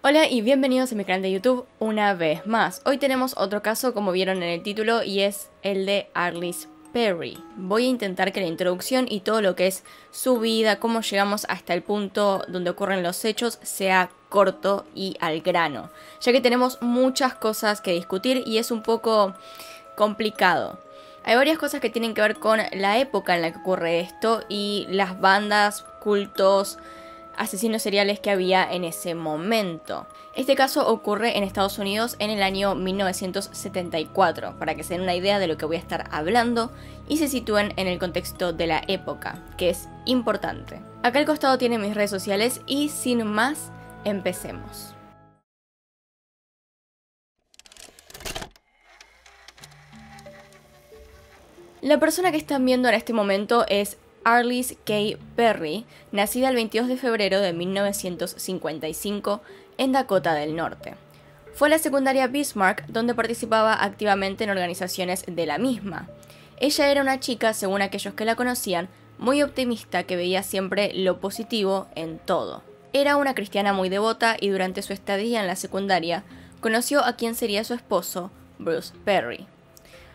Hola y bienvenidos a mi canal de YouTube una vez más. Hoy tenemos otro caso como vieron en el título y es el de Arliss Perry. Voy a intentar que la introducción y todo lo que es su vida, cómo llegamos hasta el punto donde ocurren los hechos, sea corto y al grano, ya que tenemos muchas cosas que discutir y es un poco complicado. Hay varias cosas que tienen que ver con la época en la que ocurre esto y las bandas, cultos, asesinos seriales que había en ese momento. Este caso ocurre en Estados Unidos en el año 1974, para que se den una idea de lo que voy a estar hablando y se sitúen en el contexto de la época, que es importante. Acá al costado tienen mis redes sociales y sin más, empecemos. La persona que están viendo en este momento es Arliss K. Perry, nacida el 22 de febrero de 1955 en Dakota del Norte. Fue a la secundaria Bismarck donde participaba activamente en organizaciones de la misma. Ella era una chica, según aquellos que la conocían, muy optimista que veía siempre lo positivo en todo. Era una cristiana muy devota y durante su estadía en la secundaria conoció a quien sería su esposo, Bruce Perry.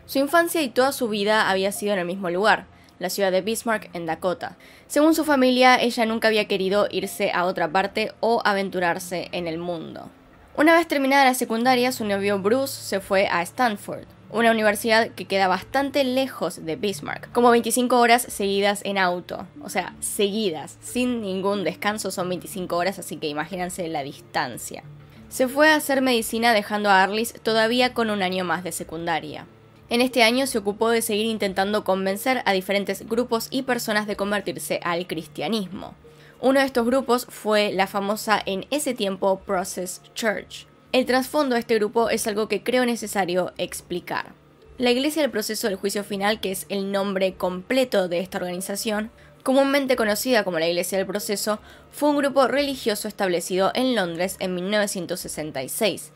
Su infancia y toda su vida había sido en el mismo lugar, la ciudad de Bismarck, en Dakota. Según su familia, ella nunca había querido irse a otra parte o aventurarse en el mundo. Una vez terminada la secundaria, su novio Bruce se fue a Stanford, una universidad que queda bastante lejos de Bismarck, como 25 horas seguidas en auto, o sea, seguidas, sin ningún descanso son 25 horas, así que imagínense la distancia. Se fue a hacer medicina dejando a Arliss todavía con un año más de secundaria. En este año se ocupó de seguir intentando convencer a diferentes grupos y personas de convertirse al cristianismo. Uno de estos grupos fue la famosa en ese tiempo Process Church. El trasfondo de este grupo es algo que creo necesario explicar. La Iglesia del Proceso del Juicio Final, que es el nombre completo de esta organización, comúnmente conocida como la Iglesia del Proceso, fue un grupo religioso establecido en Londres en 1966,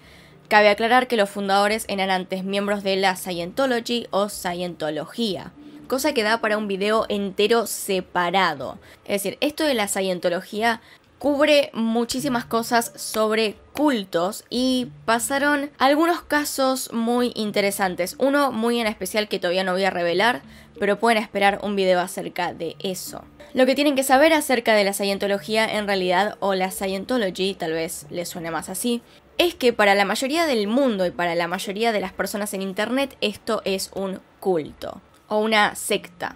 Cabe aclarar que los fundadores eran antes miembros de la Scientology o Scientología, cosa que da para un video entero separado. Es decir, esto de la Scientología cubre muchísimas cosas sobre cultos y pasaron algunos casos muy interesantes. Uno muy en especial que todavía no voy a revelar, pero pueden esperar un video acerca de eso. Lo que tienen que saber acerca de la Scientología en realidad, o la Scientology, tal vez les suene más así, es que para la mayoría del mundo y para la mayoría de las personas en Internet esto es un culto o una secta.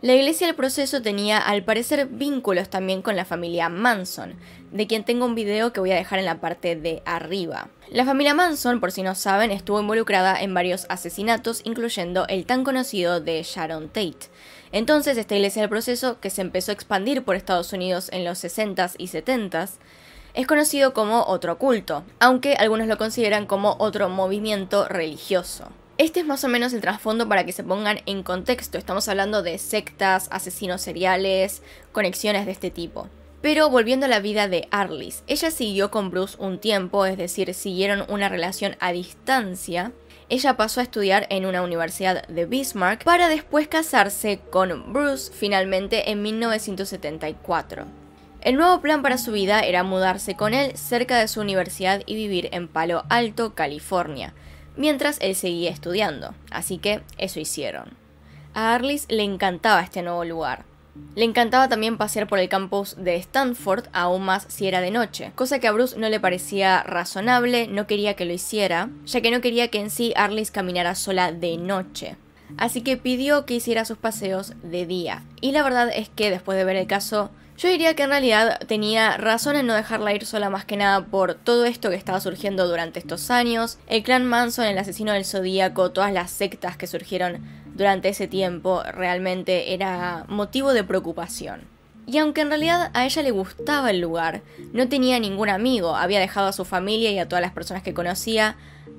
La iglesia del proceso tenía al parecer vínculos también con la familia Manson, de quien tengo un video que voy a dejar en la parte de arriba. La familia Manson, por si no saben, estuvo involucrada en varios asesinatos, incluyendo el tan conocido de Sharon Tate. Entonces esta iglesia del proceso, que se empezó a expandir por Estados Unidos en los 60s y 70s, es conocido como otro culto, aunque algunos lo consideran como otro movimiento religioso. Este es más o menos el trasfondo para que se pongan en contexto. Estamos hablando de sectas, asesinos seriales, conexiones de este tipo. Pero volviendo a la vida de Arliss, ella siguió con Bruce un tiempo, es decir, siguieron una relación a distancia. Ella pasó a estudiar en una universidad de Bismarck para después casarse con Bruce finalmente en 1974. El nuevo plan para su vida era mudarse con él cerca de su universidad y vivir en Palo Alto, California, mientras él seguía estudiando, así que eso hicieron. A Arlis le encantaba este nuevo lugar. Le encantaba también pasear por el campus de Stanford, aún más si era de noche, cosa que a Bruce no le parecía razonable, no quería que lo hiciera, ya que no quería que en sí Arlis caminara sola de noche. Así que pidió que hiciera sus paseos de día. Y la verdad es que después de ver el caso, yo diría que en realidad tenía razón en no dejarla ir sola más que nada por todo esto que estaba surgiendo durante estos años, el clan Manson, el asesino del Zodíaco, todas las sectas que surgieron durante ese tiempo, realmente era motivo de preocupación. Y aunque en realidad a ella le gustaba el lugar, no tenía ningún amigo, había dejado a su familia y a todas las personas que conocía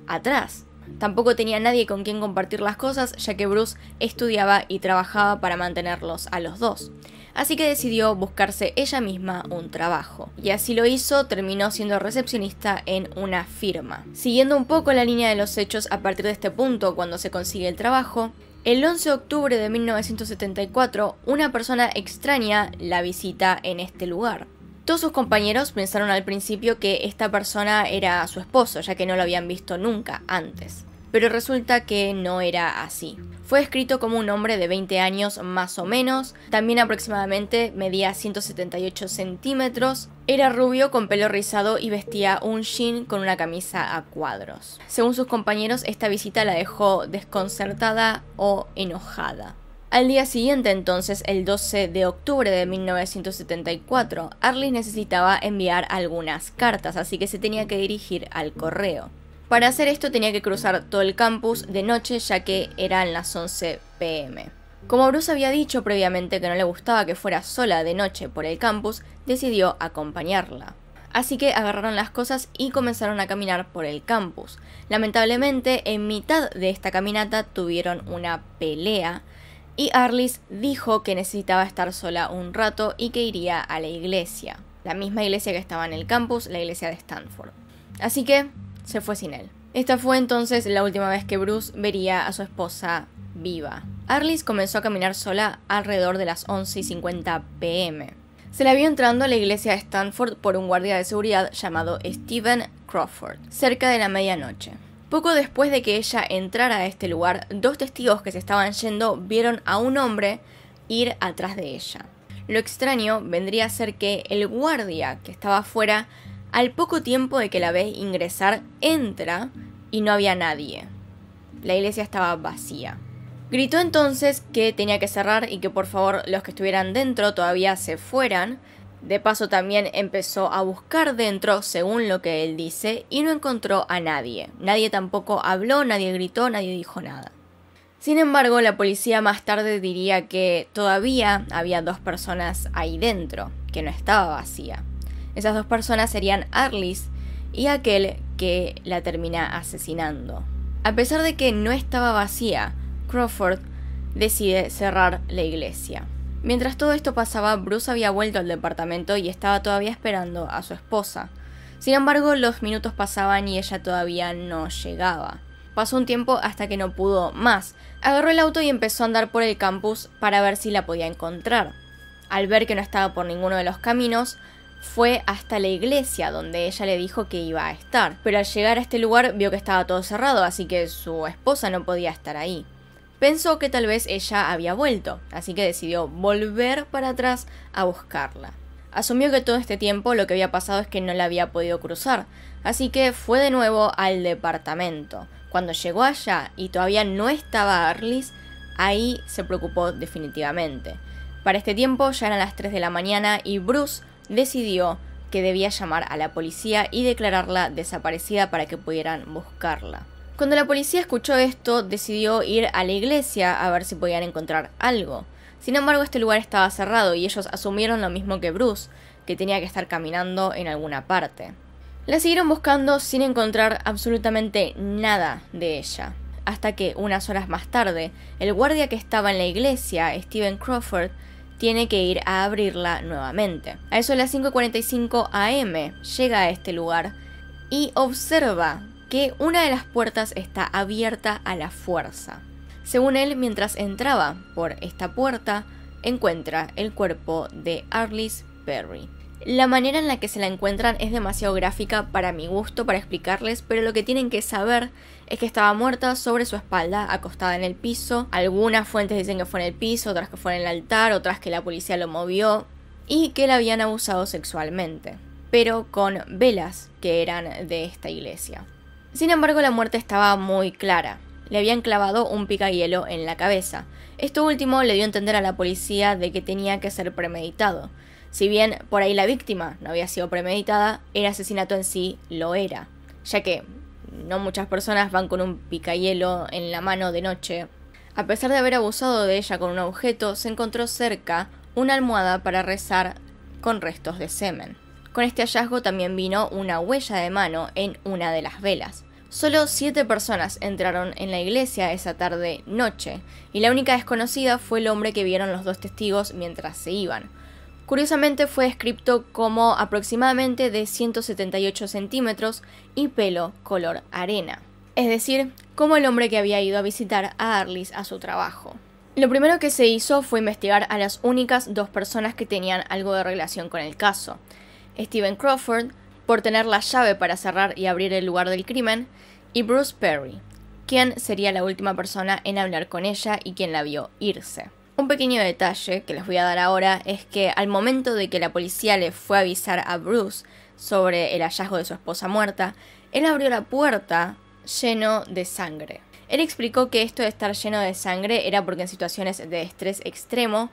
atrás. Tampoco tenía nadie con quien compartir las cosas, ya que Bruce estudiaba y trabajaba para mantenerlos a los dos así que decidió buscarse ella misma un trabajo. Y así lo hizo, terminó siendo recepcionista en una firma. Siguiendo un poco la línea de los hechos a partir de este punto, cuando se consigue el trabajo, el 11 de octubre de 1974, una persona extraña la visita en este lugar. Todos sus compañeros pensaron al principio que esta persona era su esposo, ya que no lo habían visto nunca antes. Pero resulta que no era así. Fue escrito como un hombre de 20 años más o menos, también aproximadamente medía 178 centímetros, era rubio con pelo rizado y vestía un jean con una camisa a cuadros. Según sus compañeros, esta visita la dejó desconcertada o enojada. Al día siguiente, entonces, el 12 de octubre de 1974, Arlis necesitaba enviar algunas cartas, así que se tenía que dirigir al correo. Para hacer esto tenía que cruzar todo el campus de noche ya que eran las 11 pm. Como Bruce había dicho previamente que no le gustaba que fuera sola de noche por el campus, decidió acompañarla. Así que agarraron las cosas y comenzaron a caminar por el campus. Lamentablemente, en mitad de esta caminata tuvieron una pelea y Arliss dijo que necesitaba estar sola un rato y que iría a la iglesia, la misma iglesia que estaba en el campus, la iglesia de Stanford. Así que se fue sin él. Esta fue entonces la última vez que Bruce vería a su esposa viva. Arlis comenzó a caminar sola alrededor de las 11:50 y pm. Se la vio entrando a la iglesia de Stanford por un guardia de seguridad llamado Stephen Crawford, cerca de la medianoche. Poco después de que ella entrara a este lugar, dos testigos que se estaban yendo vieron a un hombre ir atrás de ella. Lo extraño vendría a ser que el guardia que estaba afuera al poco tiempo de que la ve ingresar, entra y no había nadie. La iglesia estaba vacía. Gritó entonces que tenía que cerrar y que por favor los que estuvieran dentro todavía se fueran. De paso también empezó a buscar dentro, según lo que él dice, y no encontró a nadie. Nadie tampoco habló, nadie gritó, nadie dijo nada. Sin embargo, la policía más tarde diría que todavía había dos personas ahí dentro, que no estaba vacía. Esas dos personas serían Arliss y aquel que la termina asesinando. A pesar de que no estaba vacía, Crawford decide cerrar la iglesia. Mientras todo esto pasaba, Bruce había vuelto al departamento y estaba todavía esperando a su esposa. Sin embargo, los minutos pasaban y ella todavía no llegaba. Pasó un tiempo hasta que no pudo más. Agarró el auto y empezó a andar por el campus para ver si la podía encontrar. Al ver que no estaba por ninguno de los caminos, fue hasta la iglesia donde ella le dijo que iba a estar, pero al llegar a este lugar vio que estaba todo cerrado, así que su esposa no podía estar ahí. Pensó que tal vez ella había vuelto, así que decidió volver para atrás a buscarla. Asumió que todo este tiempo lo que había pasado es que no la había podido cruzar, así que fue de nuevo al departamento. Cuando llegó allá y todavía no estaba Arlis, ahí se preocupó definitivamente. Para este tiempo ya eran las 3 de la mañana y Bruce decidió que debía llamar a la policía y declararla desaparecida para que pudieran buscarla. Cuando la policía escuchó esto, decidió ir a la iglesia a ver si podían encontrar algo. Sin embargo, este lugar estaba cerrado y ellos asumieron lo mismo que Bruce, que tenía que estar caminando en alguna parte. La siguieron buscando sin encontrar absolutamente nada de ella, hasta que unas horas más tarde, el guardia que estaba en la iglesia, Steven Crawford, tiene que ir a abrirla nuevamente. A eso de las 5.45 am llega a este lugar y observa que una de las puertas está abierta a la fuerza. Según él, mientras entraba por esta puerta, encuentra el cuerpo de Arliss Perry. La manera en la que se la encuentran es demasiado gráfica para mi gusto para explicarles, pero lo que tienen que saber es que estaba muerta sobre su espalda, acostada en el piso. Algunas fuentes dicen que fue en el piso, otras que fue en el altar, otras que la policía lo movió y que la habían abusado sexualmente, pero con velas que eran de esta iglesia. Sin embargo, la muerte estaba muy clara. Le habían clavado un picahielo en la cabeza. Esto último le dio a entender a la policía de que tenía que ser premeditado. Si bien por ahí la víctima no había sido premeditada, el asesinato en sí lo era, ya que no muchas personas van con un picahielo en la mano de noche. A pesar de haber abusado de ella con un objeto, se encontró cerca una almohada para rezar con restos de semen. Con este hallazgo también vino una huella de mano en una de las velas. Solo siete personas entraron en la iglesia esa tarde noche, y la única desconocida fue el hombre que vieron los dos testigos mientras se iban. Curiosamente fue descrito como aproximadamente de 178 centímetros y pelo color arena, es decir, como el hombre que había ido a visitar a Arliss a su trabajo. Lo primero que se hizo fue investigar a las únicas dos personas que tenían algo de relación con el caso, Steven Crawford, por tener la llave para cerrar y abrir el lugar del crimen, y Bruce Perry, quien sería la última persona en hablar con ella y quien la vio irse. Un pequeño detalle que les voy a dar ahora es que al momento de que la policía le fue a avisar a Bruce sobre el hallazgo de su esposa muerta, él abrió la puerta lleno de sangre. Él explicó que esto de estar lleno de sangre era porque en situaciones de estrés extremo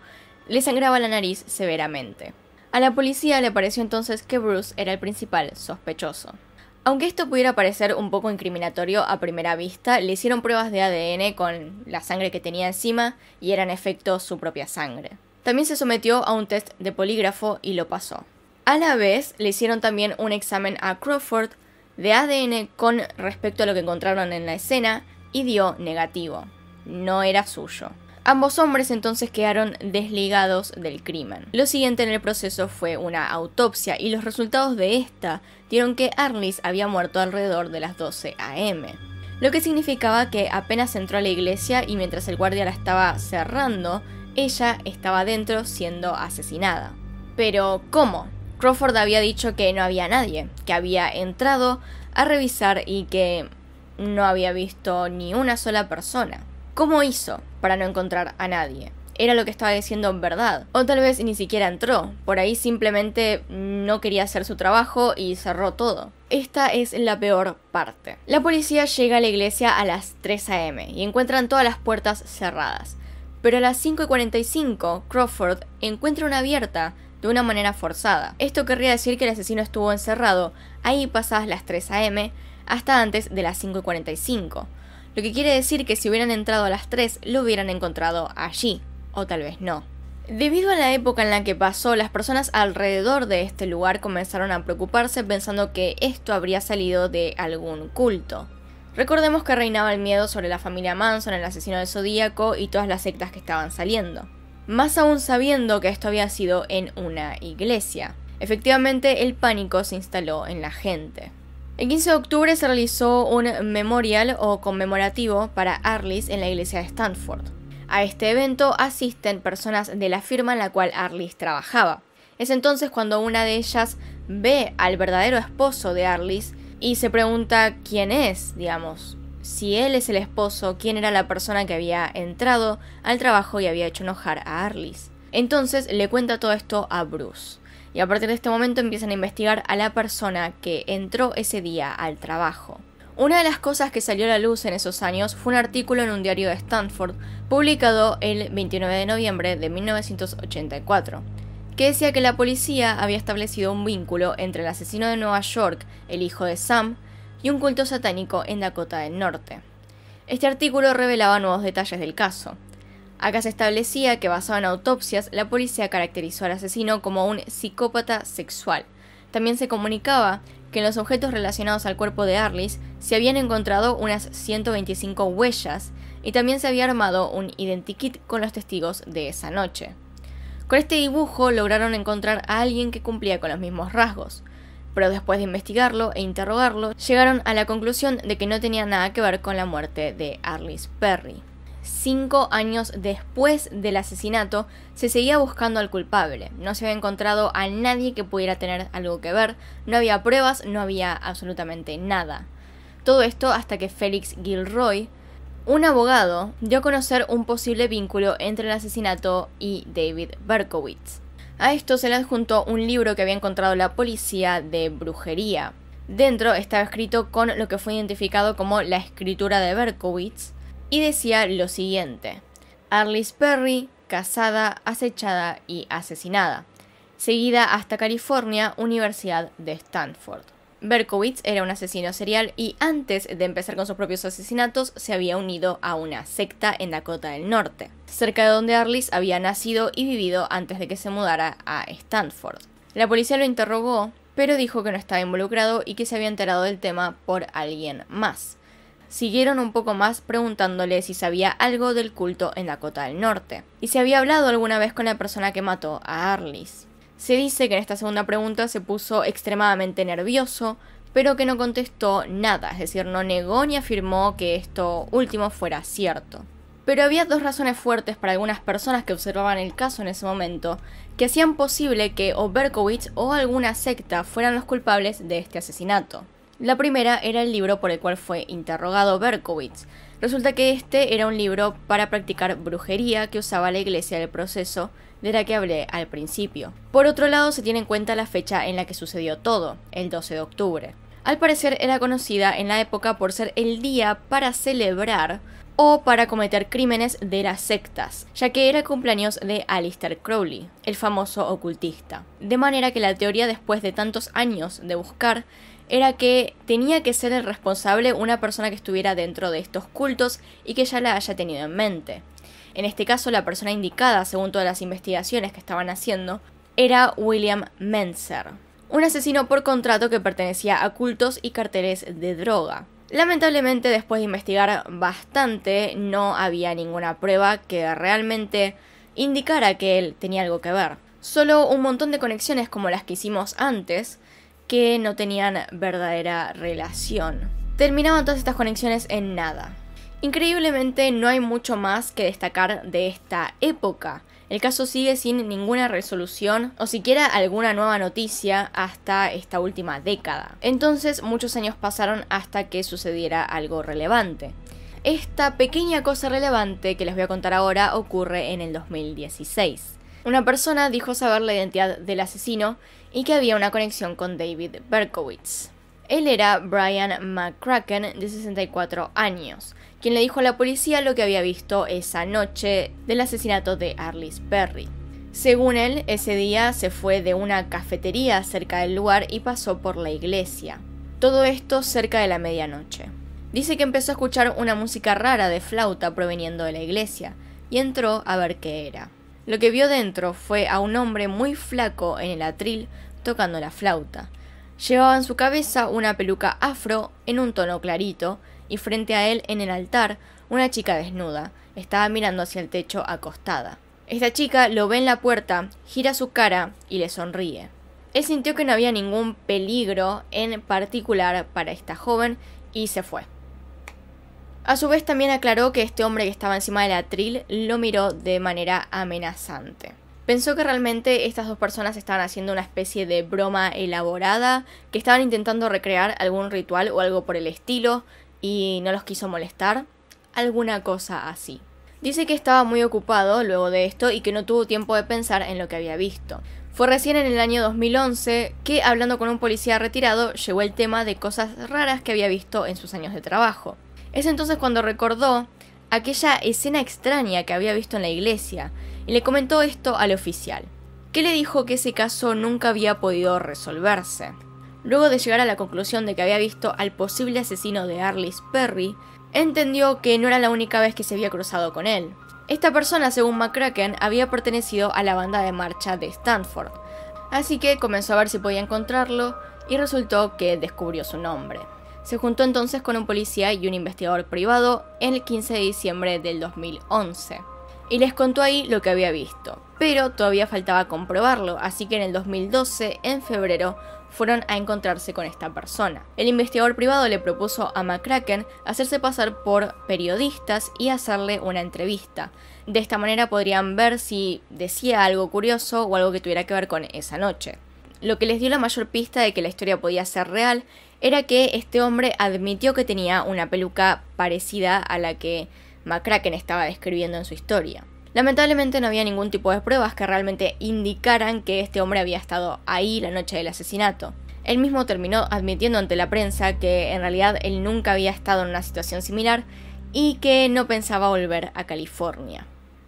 le sangraba la nariz severamente. A la policía le pareció entonces que Bruce era el principal sospechoso. Aunque esto pudiera parecer un poco incriminatorio a primera vista, le hicieron pruebas de ADN con la sangre que tenía encima y era en efecto su propia sangre. También se sometió a un test de polígrafo y lo pasó. A la vez, le hicieron también un examen a Crawford de ADN con respecto a lo que encontraron en la escena y dio negativo. No era suyo. Ambos hombres entonces quedaron desligados del crimen. Lo siguiente en el proceso fue una autopsia y los resultados de esta dieron que Arlis había muerto alrededor de las 12 a.m. Lo que significaba que apenas entró a la iglesia y mientras el guardia la estaba cerrando, ella estaba dentro siendo asesinada. Pero, ¿cómo? Crawford había dicho que no había nadie, que había entrado a revisar y que no había visto ni una sola persona. ¿Cómo hizo para no encontrar a nadie? ¿Era lo que estaba diciendo en verdad? O tal vez ni siquiera entró, por ahí simplemente no quería hacer su trabajo y cerró todo. Esta es la peor parte. La policía llega a la iglesia a las 3 a.m. y encuentran todas las puertas cerradas. Pero a las 5.45 y Crawford encuentra una abierta de una manera forzada. Esto querría decir que el asesino estuvo encerrado ahí pasadas las 3 a.m. hasta antes de las 5.45. y lo que quiere decir que si hubieran entrado a las 3 lo hubieran encontrado allí, o tal vez no. Debido a la época en la que pasó, las personas alrededor de este lugar comenzaron a preocuparse pensando que esto habría salido de algún culto. Recordemos que reinaba el miedo sobre la familia Manson, el asesino del Zodíaco y todas las sectas que estaban saliendo. Más aún sabiendo que esto había sido en una iglesia. Efectivamente, el pánico se instaló en la gente. El 15 de octubre se realizó un memorial o conmemorativo para Arliss en la iglesia de Stanford. A este evento asisten personas de la firma en la cual Arliss trabajaba. Es entonces cuando una de ellas ve al verdadero esposo de Arliss y se pregunta quién es, digamos, si él es el esposo, quién era la persona que había entrado al trabajo y había hecho enojar a Arliss. Entonces le cuenta todo esto a Bruce y a partir de este momento empiezan a investigar a la persona que entró ese día al trabajo. Una de las cosas que salió a la luz en esos años fue un artículo en un diario de Stanford, publicado el 29 de noviembre de 1984, que decía que la policía había establecido un vínculo entre el asesino de Nueva York, el hijo de Sam, y un culto satánico en Dakota del Norte. Este artículo revelaba nuevos detalles del caso. Acá se establecía que basado en autopsias, la policía caracterizó al asesino como un psicópata sexual. También se comunicaba que en los objetos relacionados al cuerpo de Arlis se habían encontrado unas 125 huellas y también se había armado un identikit con los testigos de esa noche. Con este dibujo lograron encontrar a alguien que cumplía con los mismos rasgos, pero después de investigarlo e interrogarlo, llegaron a la conclusión de que no tenía nada que ver con la muerte de Arlis Perry cinco años después del asesinato, se seguía buscando al culpable. No se había encontrado a nadie que pudiera tener algo que ver, no había pruebas, no había absolutamente nada. Todo esto hasta que Félix Gilroy, un abogado, dio a conocer un posible vínculo entre el asesinato y David Berkowitz. A esto se le adjuntó un libro que había encontrado la policía de brujería. Dentro estaba escrito con lo que fue identificado como la escritura de Berkowitz, y decía lo siguiente. Arliss Perry, casada, acechada y asesinada. Seguida hasta California, Universidad de Stanford. Berkowitz era un asesino serial y antes de empezar con sus propios asesinatos se había unido a una secta en Dakota del Norte, cerca de donde Arliss había nacido y vivido antes de que se mudara a Stanford. La policía lo interrogó, pero dijo que no estaba involucrado y que se había enterado del tema por alguien más siguieron un poco más preguntándole si sabía algo del culto en Dakota del Norte y si había hablado alguna vez con la persona que mató a Arlis. Se dice que en esta segunda pregunta se puso extremadamente nervioso, pero que no contestó nada, es decir, no negó ni afirmó que esto último fuera cierto. Pero había dos razones fuertes para algunas personas que observaban el caso en ese momento, que hacían posible que o Berkowitz o alguna secta fueran los culpables de este asesinato. La primera era el libro por el cual fue interrogado Berkowitz. Resulta que este era un libro para practicar brujería que usaba la iglesia del proceso de la que hablé al principio. Por otro lado, se tiene en cuenta la fecha en la que sucedió todo, el 12 de octubre. Al parecer era conocida en la época por ser el día para celebrar o para cometer crímenes de las sectas, ya que era cumpleaños de Alistair Crowley, el famoso ocultista. De manera que la teoría después de tantos años de buscar era que tenía que ser el responsable una persona que estuviera dentro de estos cultos y que ya la haya tenido en mente. En este caso, la persona indicada, según todas las investigaciones que estaban haciendo, era William Menzer, un asesino por contrato que pertenecía a cultos y carteles de droga. Lamentablemente, después de investigar bastante, no había ninguna prueba que realmente indicara que él tenía algo que ver. Solo un montón de conexiones como las que hicimos antes, que no tenían verdadera relación. Terminaban todas estas conexiones en nada. Increíblemente no hay mucho más que destacar de esta época. El caso sigue sin ninguna resolución o siquiera alguna nueva noticia hasta esta última década. Entonces muchos años pasaron hasta que sucediera algo relevante. Esta pequeña cosa relevante que les voy a contar ahora ocurre en el 2016. Una persona dijo saber la identidad del asesino y que había una conexión con David Berkowitz. Él era Brian McCracken, de 64 años, quien le dijo a la policía lo que había visto esa noche del asesinato de Arliss Perry. Según él, ese día se fue de una cafetería cerca del lugar y pasó por la iglesia. Todo esto cerca de la medianoche. Dice que empezó a escuchar una música rara de flauta proveniendo de la iglesia y entró a ver qué era. Lo que vio dentro fue a un hombre muy flaco en el atril tocando la flauta. Llevaba en su cabeza una peluca afro en un tono clarito, y frente a él, en el altar, una chica desnuda, estaba mirando hacia el techo acostada. Esta chica lo ve en la puerta, gira su cara y le sonríe. Él sintió que no había ningún peligro en particular para esta joven y se fue. A su vez también aclaró que este hombre que estaba encima del atril lo miró de manera amenazante. Pensó que realmente estas dos personas estaban haciendo una especie de broma elaborada, que estaban intentando recrear algún ritual o algo por el estilo, y no los quiso molestar, alguna cosa así. Dice que estaba muy ocupado luego de esto y que no tuvo tiempo de pensar en lo que había visto. Fue recién en el año 2011 que, hablando con un policía retirado, llegó el tema de cosas raras que había visto en sus años de trabajo. Es entonces cuando recordó aquella escena extraña que había visto en la iglesia, y le comentó esto al oficial, que le dijo que ese caso nunca había podido resolverse. Luego de llegar a la conclusión de que había visto al posible asesino de Arlis Perry, entendió que no era la única vez que se había cruzado con él. Esta persona, según McCracken, había pertenecido a la banda de marcha de Stanford, así que comenzó a ver si podía encontrarlo y resultó que descubrió su nombre. Se juntó entonces con un policía y un investigador privado el 15 de diciembre del 2011 y les contó ahí lo que había visto. Pero todavía faltaba comprobarlo, así que en el 2012, en febrero, fueron a encontrarse con esta persona. El investigador privado le propuso a McCracken hacerse pasar por periodistas y hacerle una entrevista. De esta manera podrían ver si decía algo curioso o algo que tuviera que ver con esa noche. Lo que les dio la mayor pista de que la historia podía ser real era que este hombre admitió que tenía una peluca parecida a la que McCracken estaba describiendo en su historia. Lamentablemente no había ningún tipo de pruebas que realmente indicaran que este hombre había estado ahí la noche del asesinato. Él mismo terminó admitiendo ante la prensa que en realidad él nunca había estado en una situación similar y que no pensaba volver a California.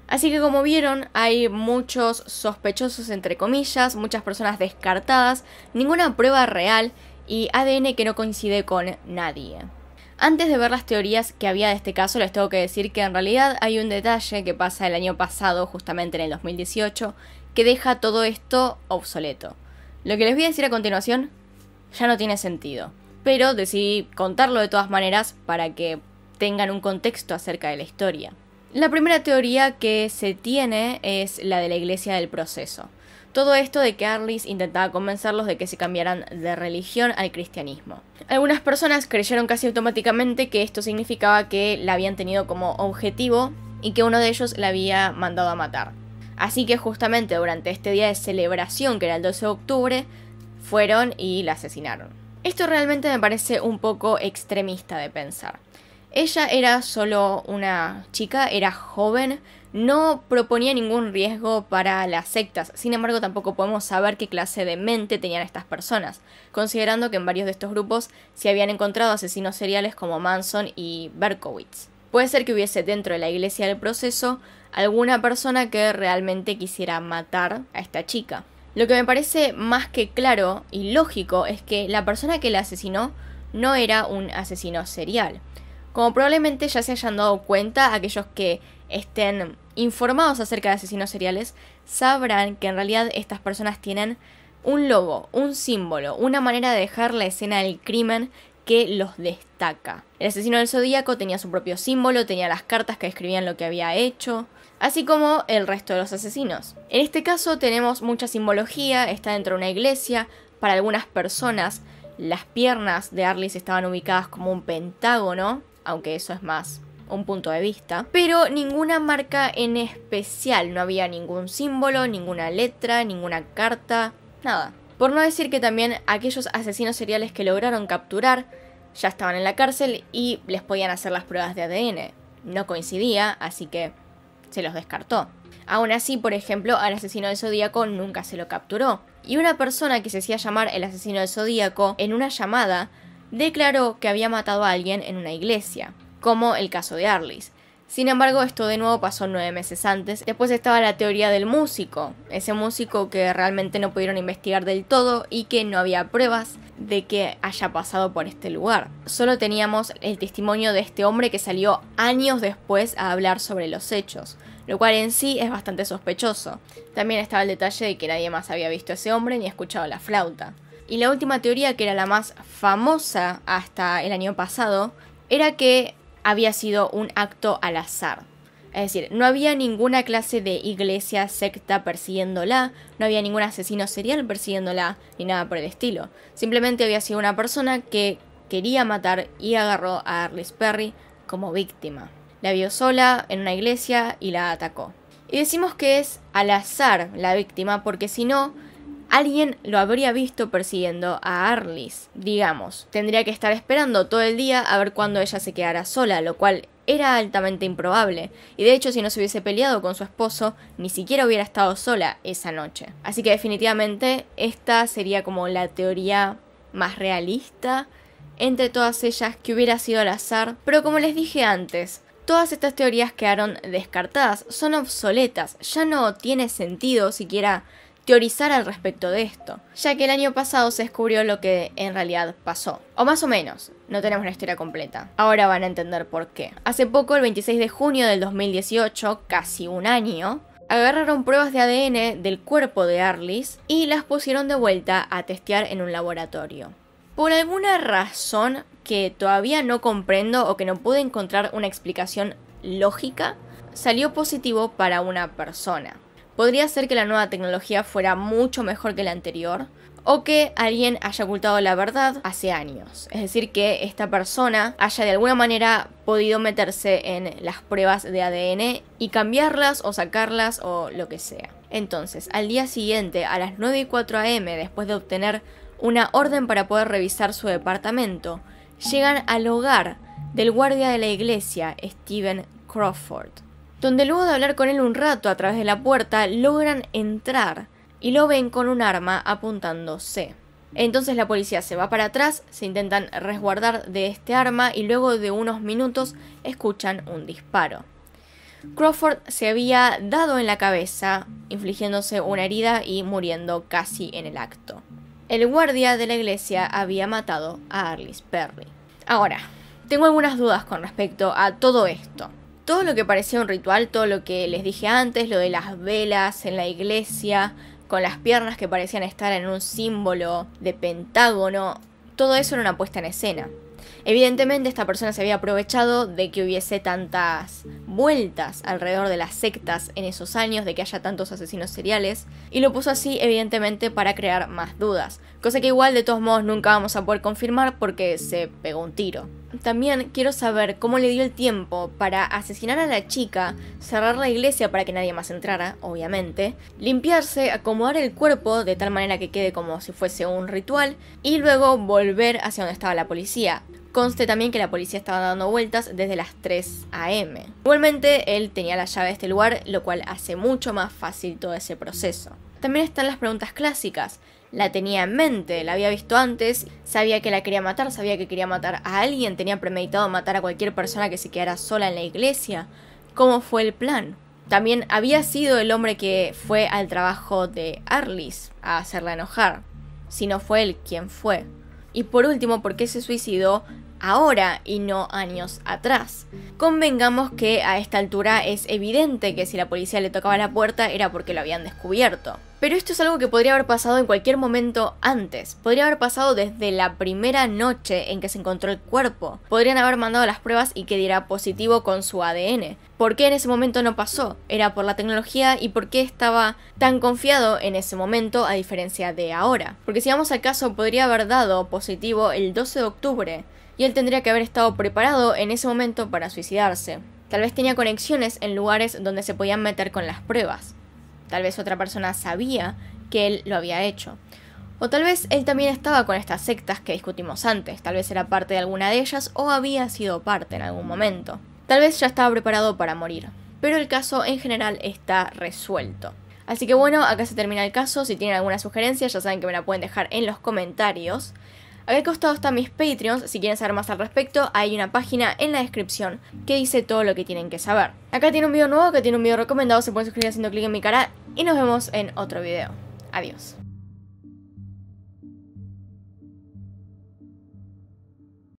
Así que como vieron, hay muchos sospechosos entre comillas, muchas personas descartadas, ninguna prueba real y ADN que no coincide con nadie. Antes de ver las teorías que había de este caso, les tengo que decir que en realidad hay un detalle que pasa el año pasado, justamente en el 2018, que deja todo esto obsoleto. Lo que les voy a decir a continuación ya no tiene sentido, pero decidí contarlo de todas maneras para que tengan un contexto acerca de la historia. La primera teoría que se tiene es la de la iglesia del proceso. Todo esto de que Arliss intentaba convencerlos de que se cambiaran de religión al cristianismo. Algunas personas creyeron casi automáticamente que esto significaba que la habían tenido como objetivo y que uno de ellos la había mandado a matar. Así que justamente durante este día de celebración, que era el 12 de octubre, fueron y la asesinaron. Esto realmente me parece un poco extremista de pensar. Ella era solo una chica, era joven, no proponía ningún riesgo para las sectas, sin embargo tampoco podemos saber qué clase de mente tenían estas personas, considerando que en varios de estos grupos se habían encontrado asesinos seriales como Manson y Berkowitz. Puede ser que hubiese dentro de la iglesia del proceso alguna persona que realmente quisiera matar a esta chica. Lo que me parece más que claro y lógico es que la persona que la asesinó no era un asesino serial. Como probablemente ya se hayan dado cuenta, aquellos que estén informados acerca de asesinos seriales sabrán que en realidad estas personas tienen un logo, un símbolo, una manera de dejar la escena del crimen que los destaca. El asesino del zodíaco tenía su propio símbolo, tenía las cartas que escribían lo que había hecho, así como el resto de los asesinos. En este caso tenemos mucha simbología, está dentro de una iglesia, para algunas personas las piernas de Arliss estaban ubicadas como un pentágono, aunque eso es más un punto de vista, pero ninguna marca en especial, no había ningún símbolo, ninguna letra, ninguna carta, nada. Por no decir que también aquellos asesinos seriales que lograron capturar ya estaban en la cárcel y les podían hacer las pruebas de ADN. No coincidía, así que se los descartó. Aún así, por ejemplo, al asesino del Zodíaco nunca se lo capturó. Y una persona que se hacía llamar el asesino del Zodíaco en una llamada declaró que había matado a alguien en una iglesia, como el caso de Arlis. Sin embargo, esto de nuevo pasó nueve meses antes. Después estaba la teoría del músico, ese músico que realmente no pudieron investigar del todo y que no había pruebas de que haya pasado por este lugar. Solo teníamos el testimonio de este hombre que salió años después a hablar sobre los hechos, lo cual en sí es bastante sospechoso. También estaba el detalle de que nadie más había visto a ese hombre ni escuchado la flauta. Y la última teoría, que era la más famosa hasta el año pasado, era que había sido un acto al azar. Es decir, no había ninguna clase de iglesia, secta persiguiéndola, no había ningún asesino serial persiguiéndola, ni nada por el estilo. Simplemente había sido una persona que quería matar y agarró a Arliss Perry como víctima. La vio sola en una iglesia y la atacó. Y decimos que es al azar la víctima porque si no, alguien lo habría visto persiguiendo a Arlis, digamos. Tendría que estar esperando todo el día a ver cuándo ella se quedara sola, lo cual era altamente improbable, y de hecho si no se hubiese peleado con su esposo, ni siquiera hubiera estado sola esa noche. Así que definitivamente esta sería como la teoría más realista entre todas ellas que hubiera sido al azar, pero como les dije antes, todas estas teorías quedaron descartadas, son obsoletas, ya no tiene sentido siquiera teorizar al respecto de esto, ya que el año pasado se descubrió lo que en realidad pasó. O más o menos, no tenemos una historia completa. Ahora van a entender por qué. Hace poco, el 26 de junio del 2018, casi un año, agarraron pruebas de ADN del cuerpo de Arlis y las pusieron de vuelta a testear en un laboratorio. Por alguna razón que todavía no comprendo o que no pude encontrar una explicación lógica, salió positivo para una persona. Podría ser que la nueva tecnología fuera mucho mejor que la anterior, o que alguien haya ocultado la verdad hace años. Es decir, que esta persona haya de alguna manera podido meterse en las pruebas de ADN y cambiarlas o sacarlas o lo que sea. Entonces, al día siguiente, a las 9 y 4 am, después de obtener una orden para poder revisar su departamento, llegan al hogar del guardia de la iglesia, Stephen Crawford donde luego de hablar con él un rato a través de la puerta, logran entrar y lo ven con un arma apuntándose. Entonces la policía se va para atrás, se intentan resguardar de este arma y luego de unos minutos escuchan un disparo. Crawford se había dado en la cabeza, infligiéndose una herida y muriendo casi en el acto. El guardia de la iglesia había matado a Arlis Perry. Ahora, tengo algunas dudas con respecto a todo esto. Todo lo que parecía un ritual, todo lo que les dije antes, lo de las velas en la iglesia, con las piernas que parecían estar en un símbolo de pentágono, todo eso era una puesta en escena. Evidentemente esta persona se había aprovechado de que hubiese tantas vueltas alrededor de las sectas en esos años, de que haya tantos asesinos seriales, y lo puso así evidentemente para crear más dudas, cosa que igual de todos modos nunca vamos a poder confirmar porque se pegó un tiro. También quiero saber cómo le dio el tiempo para asesinar a la chica, cerrar la iglesia para que nadie más entrara, obviamente, limpiarse, acomodar el cuerpo de tal manera que quede como si fuese un ritual y luego volver hacia donde estaba la policía. Conste también que la policía estaba dando vueltas desde las 3 a.m. Igualmente, él tenía la llave de este lugar, lo cual hace mucho más fácil todo ese proceso. También están las preguntas clásicas. La tenía en mente, la había visto antes, sabía que la quería matar, sabía que quería matar a alguien, tenía premeditado matar a cualquier persona que se quedara sola en la iglesia. ¿Cómo fue el plan? También había sido el hombre que fue al trabajo de Arlis a hacerla enojar, si no fue él quien fue. Y por último, ¿por qué se suicidó? ahora y no años atrás. Convengamos que a esta altura es evidente que si la policía le tocaba la puerta era porque lo habían descubierto. Pero esto es algo que podría haber pasado en cualquier momento antes. Podría haber pasado desde la primera noche en que se encontró el cuerpo. Podrían haber mandado las pruebas y que diera positivo con su ADN. ¿Por qué en ese momento no pasó? ¿Era por la tecnología y por qué estaba tan confiado en ese momento a diferencia de ahora? Porque si vamos al caso, podría haber dado positivo el 12 de octubre y él tendría que haber estado preparado en ese momento para suicidarse. Tal vez tenía conexiones en lugares donde se podían meter con las pruebas. Tal vez otra persona sabía que él lo había hecho. O tal vez él también estaba con estas sectas que discutimos antes, tal vez era parte de alguna de ellas o había sido parte en algún momento. Tal vez ya estaba preparado para morir, pero el caso en general está resuelto. Así que bueno, acá se termina el caso, si tienen alguna sugerencia ya saben que me la pueden dejar en los comentarios. Acá al costado están mis Patreons, si quieren saber más al respecto, hay una página en la descripción que dice todo lo que tienen que saber. Acá tiene un video nuevo, que tiene un video recomendado, se pueden suscribir haciendo clic en mi cara y nos vemos en otro video. Adiós.